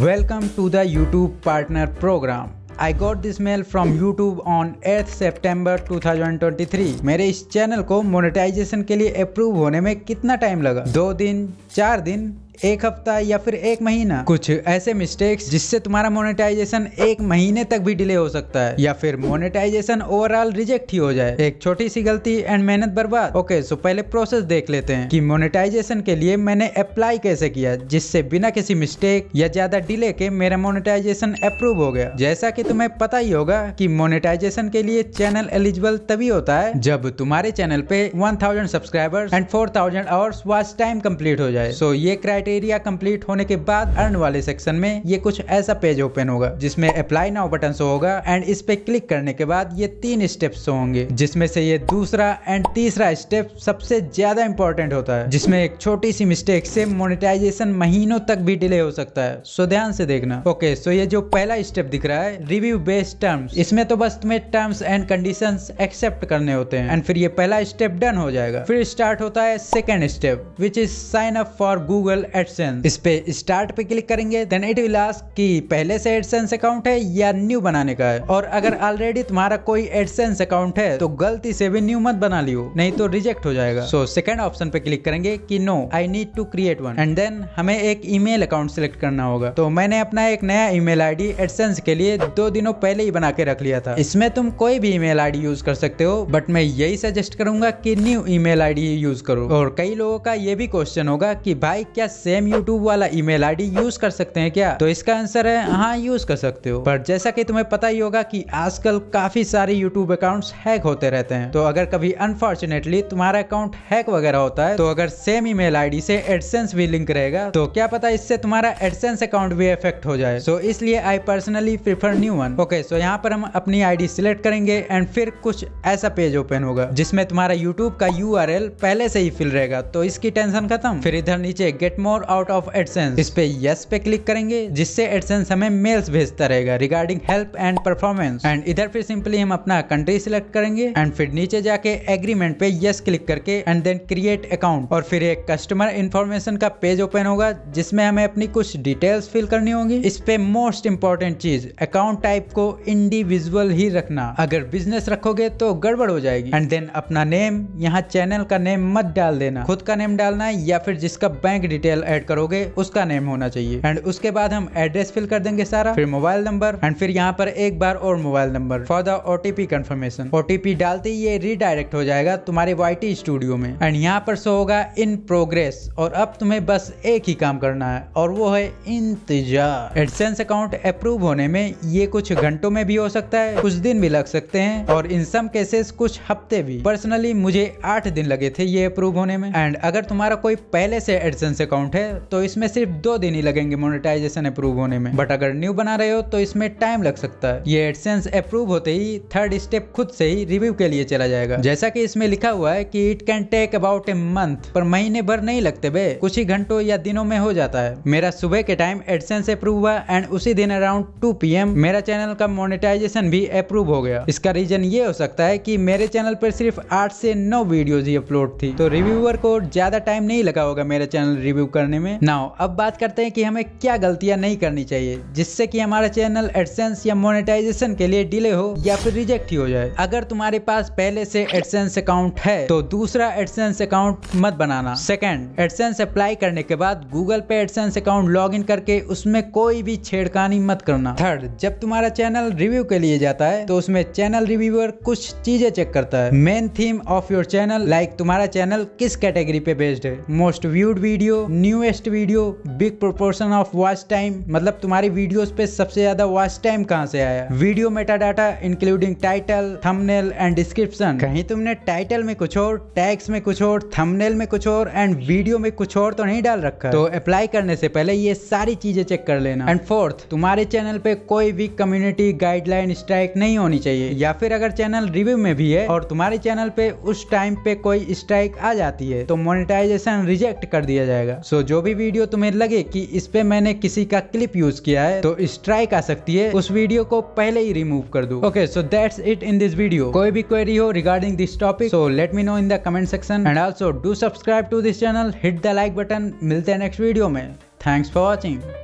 Welcome to the YouTube Partner Program. I got this mail from YouTube on 8th September 2023। मेरे इस channel को monetization के लिए approve होने में कितना टाइम लगा दो दिन चार दिन एक हफ्ता या फिर एक महीना कुछ ऐसे मिस्टेक्स जिससे तुम्हारा मोनेटाइजेशन एक महीने तक भी डिले हो सकता है या फिर मोनेटाइजेशन ओवरऑल रिजेक्ट ही हो जाए एक छोटी सी गलती एंड मेहनत बर्बाद ओके सो पहले प्रोसेस देख लेते हैं कि मोनेटाइजेशन के लिए मैंने अप्लाई कैसे किया जिससे बिना किसी मिस्टेक या ज्यादा डिले के मेरा मोनेटाइजेशन अप्रूव हो गया जैसा की तुम्हें पता ही होगा की मोनेटाइजेशन के लिए चैनल एलिजिबल तभी होता है जब तुम्हारे चैनल पे one thousand subscribers and four thousand hours watch time complete हो जाए सो ये क्राइट क्राइटेरिया कंप्लीट होने के बाद अर्न वाले सेक्शन में ये कुछ ऐसा पेज ओपन होगा जिसमें अप्लाई नाउ बटन शो होगा एंड इस पे क्लिक करने के बाद ये तीन शो होंगे जिसमें से ये दूसरा एंड तीसरा स्टेप सबसे ज्यादा इंपॉर्टेंट होता है जिसमें एक छोटी सी मिस्टेक से मोनिटाइजेशन महीनों तक भी डिले हो सकता है सो ध्यान से देखना ओके okay, सो ये जो पहला स्टेप दिख रहा है रिव्यू बेस्ड टर्म्स इसमें तो बस तुम्हें टर्म्स एंड कंडीशन एक्सेप्ट करने होते हैं एंड फिर ये पहला स्टेप डन हो जाएगा फिर स्टार्ट होता है second step which is sign up for Google AdSense इस पे स्टार्ट पे क्लिक करेंगे देन इट विल आस्क कि पहले से एडसेंस अकाउंट है या न्यू बनाने का है और अगर ऑलरेडी तुम्हारा कोई एडसेंस अकाउंट है तो गलती से भी न्यू मत बना लियो नहीं तो रिजेक्ट हो जाएगा सो सेकंड ऑप्शन पे क्लिक करेंगे कि no I need to create one and then हमें एक ईमेल अकाउंट सिलेक्ट करना होगा तो मैंने अपना एक नया ईमेल आईडी एडसेंस के लिए दो दिनों पहले ही बना के रख लिया था इसमें तुम कोई भी ईमेल आईडी यूज कर सकते हो बट मैं यही सजेस्ट करूंगा कि न्यू ईमेल आईडी यूज करो और कई लोगों का ये भी क्वेश्चन होगा कि भाई क्या सेम यूट्यूब वाला ईमेल आईडी यूज कर सकते हैं क्या तो इसका आंसर है हाँ यूज कर सकते हो पर जैसा कि तुम्हें पता ही होगा कि आजकल काफी सारे यूट्यूब अकाउंट्स हैक होते रहते हैं तो अगर कभी अनफॉर्चुनेटली तुम्हारा अकाउंट हैक वगैरह होता है तो अगर सेम ई मेल से एडसेंस भी लिंक रहेगा तो क्या पता इससे तुम्हारा एडसेंस अकाउंट भी इफेक्ट हो जाए सो so, इसलिए I personally prefer new one okay so यहाँ पर हम अपनी आईडी सिलेक्ट करेंगे एंड फिर कुछ ऐसा पेज ओपन होगा जिसमें तुम्हारा यूट्यूब का यू पहले से ही फिल रहेगा तो इसकी टेंशन खत्म फिर इधर नीचे get more more out of AdSense इस पे यस पे क्लिक करेंगे जिससे एडसेंस हमें मेल्स भेजता रहेगा regarding help and performance and इधर फिर सिंपली हम अपना कंट्री सिलेक्ट करेंगे एंड फिर नीचे जाके एग्रीमेंट पे यस क्लिक करके एंड देन क्रिएट अकाउंट और फिर एक कस्टमर इन्फॉर्मेशन का पेज ओपन होगा जिसमें हमें अपनी कुछ डिटेल्स फिल करनी होगी इस पे मोस्ट इंपॉर्टेंट चीज अकाउंट टाइप को इंडिविजुअल ही रखना अगर बिजनेस रखोगे तो गड़बड़ हो जाएगी एंड देन अपना नेम यहाँ चैनल का नेम मत डाल देना खुद का नेम डालना है या फिर जिसका बैंक डिटेल एड ऐड करोगे उसका नेम होना चाहिए एंड उसके बाद हम एड्रेस फिल कर देंगे सारा फिर मोबाइल नंबर एंड फिर यहाँ पर एक बार और mobile number for the OTP confirmation OTP डालते ही ये रिडायरेक्ट हो जाएगा तुम्हारे वाई स्टूडियो में एंड यहाँ पर सो होगा इन प्रोग्रेस और अब तुम्हें बस एक ही काम करना है और वो है इंतजार एडसेंस अकाउंट अप्रूव होने में ये कुछ घंटों में भी हो सकता है कुछ दिन भी लग सकते हैं और इन सम केसेस कुछ हफ्ते भी पर्सनली मुझे आठ दिन लगे थे ये अप्रूव होने में एंड अगर तुम्हारा कोई पहले से एडसेंस अकाउंट पेमेंट है तो इसमें सिर्फ दो दिन ही लगेंगे मोनिटाइजेशन अप्रूव होने में बट अगर न्यू बना रहे हो तो इसमें टाइम लग सकता है ये एडसेंस अप्रूव होते ही थर्ड स्टेप खुद से ही रिव्यू के लिए चला जाएगा जैसा की इसमें लिखा हुआ है की it can take about a month पर महीने भर नहीं लगते बे कुछ ही घंटों या दिनों में हो जाता है मेरा सुबह के टाइम एडसेंस अप्रूव हुआ एंड उसी दिन अराउंड टू पी मेरा चैनल का मोनिटाइजेशन भी अप्रूव हो गया इसका रीजन ये हो सकता है की मेरे चैनल पर सिर्फ आठ से नौ वीडियोज ही अपलोड थी तो रिव्यूअर को ज्यादा टाइम नहीं लगा होगा मेरा चैनल रिव्यू करने करने में ना हो अब बात करते हैं कि हमें क्या गलतियां नहीं करनी चाहिए जिससे कि हमारा चैनल एडसेंस या मोनेटाइजेशन के लिए डिले हो या फिर रिजेक्ट ही हो जाए अगर तुम्हारे पास पहले से एडसेंस अकाउंट है तो दूसरा एडसेंस अकाउंट मत बनाना सेकेंड एडसेंस अप्लाई करने के बाद गूगल पे एडसेंस अकाउंट लॉग करके उसमें कोई भी छेड़कानी मत करना थर्ड जब तुम्हारा चैनल रिव्यू के लिए जाता है तो उसमें चैनल रिव्यूअर कुछ चीजें चेक करता है main theme of your channel like तुम्हारा चैनल किस कैटेगरी पे बेस्ड है most viewed video new newest video big proportion of watch time मतलब तुम्हारी वीडियोस पे सबसे ज्यादा वॉच टाइम कहाँ से आया video meta data including title thumbnail and description कहीं तुमने टाइटल में कुछ और टैक्स में कुछ और थंबनेल में कुछ और एंड वीडियो में कुछ और तो नहीं डाल रखा तो अप्लाई करने से पहले ये सारी चीजें चेक कर लेना एंड फोर्थ तुम्हारे चैनल पे कोई भी कम्युनिटी गाइडलाइन स्ट्राइक नहीं होनी चाहिए या फिर अगर चैनल रिव्यू में भी है और तुम्हारे चैनल पे उस टाइम पे कोई स्ट्राइक आ जाती है तो मोनिटाइजेशन रिजेक्ट कर दिया जाएगा so, सो जो भी वीडियो तुम्हें लगे कि इस पे मैंने किसी का क्लिप यूज किया है तो स्ट्राइक आ सकती है उस वीडियो को पहले ही रिमूव कर दो okay so that's it in this video कोई भी क्वेरी हो regarding this topic so let me know in the comment section and also do subscribe to this channel hit the like button मिलते हैं next video में thanks for watching